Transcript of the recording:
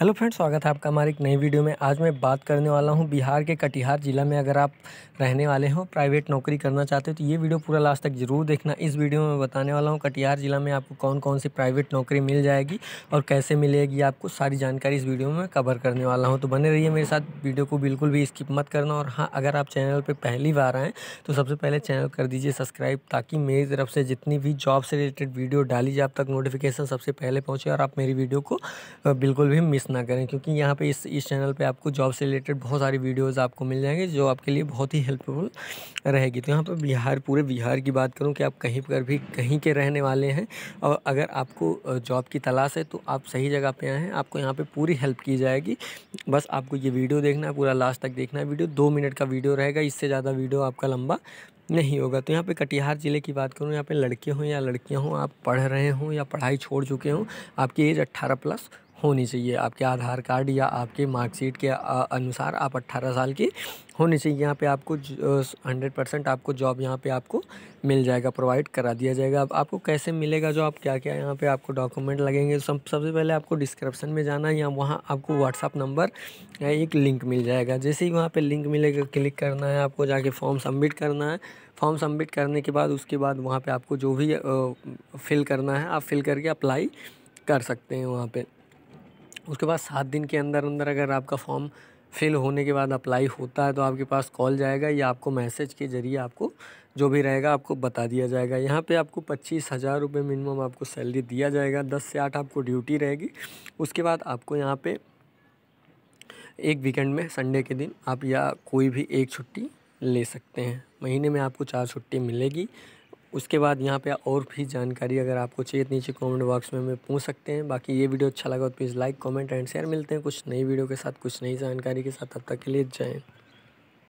hello friends स्वागत है आपका हमारी एक नई वीडियो में आज मैं बात करने वाला हूं बिहार के कटिहार ज़िला में अगर आप रहने वाले हो प्राइवेट नौकरी करना चाहते हो तो ये वीडियो पूरा लास्ट तक ज़रूर देखना इस वीडियो में बताने वाला हूं कटिहार ज़िला में आपको कौन कौन सी प्राइवेट नौकरी मिल जाएगी और कैसे मिलेगी आपको सारी जानकारी इस वीडियो में कवर करने वाला हूँ तो बने रहिए मेरे साथ वीडियो को बिल्कुल भी स्किप मत करना और हाँ अगर आप चैनल पर पहली बार आएँ तो सबसे पहले चैनल कर दीजिए सब्सक्राइब ताकि मेरी तरफ से जितनी भी जॉब से रिलेटेड वीडियो डाली जाए आप तक नोटिफिकेशन सबसे पहले पहुँचे और आप मेरी वीडियो को बिल्कुल भी मिस ना करें क्योंकि यहाँ पे इस इस चैनल पे आपको जॉब से रिलेटेड बहुत सारी वीडियोस आपको मिल जाएंगे जो आपके लिए बहुत ही हेल्पफुल रहेगी तो यहाँ पर बिहार पूरे बिहार की बात करूँ कि आप कहीं पर भी कहीं के रहने वाले हैं और अगर आपको जॉब की तलाश है तो आप सही जगह पर आए हैं आपको यहाँ पर पूरी हेल्प की जाएगी बस आपको ये वीडियो देखना है पूरा लास्ट तक देखना है वीडियो दो मिनट का वीडियो रहेगा इससे ज़्यादा वीडियो आपका लंबा नहीं होगा तो यहाँ पे कटिहार ज़िले की बात करूँ यहाँ पे लड़के हों या लड़कियाँ हों आप पढ़ रहे हों या पढ़ाई छोड़ चुके हों आपकी एज अट्ठारह प्लस होनी चाहिए आपके आधार कार्ड या आपके मार्कशीट के अनुसार आप 18 साल की होनी चाहिए यहाँ पे आपको हंड्रेड परसेंट आपको जॉब यहाँ पे आपको मिल जाएगा प्रोवाइड करा दिया जाएगा अब आपको कैसे मिलेगा जॉब क्या क्या यहाँ पे आपको डॉक्यूमेंट लगेंगे सब सबसे पहले आपको डिस्क्रिप्शन में जाना है या वहाँ आपको व्हाट्सअप नंबर या एक लिंक मिल जाएगा जैसे ही वहाँ पर लिंक मिलेगा क्लिक करना है आपको जाके फॉर्म सबमिट करना है फॉर्म सबमिट करने के बाद उसके बाद वहाँ पर आपको जो भी फिल करना है आप फिल करके अप्लाई कर सकते हैं वहाँ पर उसके बाद सात दिन के अंदर अंदर अगर आपका फॉर्म फिल होने के बाद अप्लाई होता है तो आपके पास कॉल जाएगा या आपको मैसेज के ज़रिए आपको जो भी रहेगा आपको बता दिया जाएगा यहाँ पे आपको पच्चीस हज़ार रुपये मिनिमम आपको सैलरी दिया जाएगा दस से आठ आपको ड्यूटी रहेगी उसके बाद आपको यहाँ पे एक वीकेंड में संडे के दिन आप या कोई भी एक छुट्टी ले सकते हैं महीने में आपको चार छुट्टी मिलेगी उसके बाद यहाँ पे और भी जानकारी अगर आपको चाहिए तो नीचे कमेंट बॉक्स में हमें पूछ सकते हैं बाकी ये वीडियो अच्छा लगा तो please like comment and share मिलते हैं कुछ नई वीडियो के साथ कुछ नई जानकारी के साथ तब तक के लिए जाएँ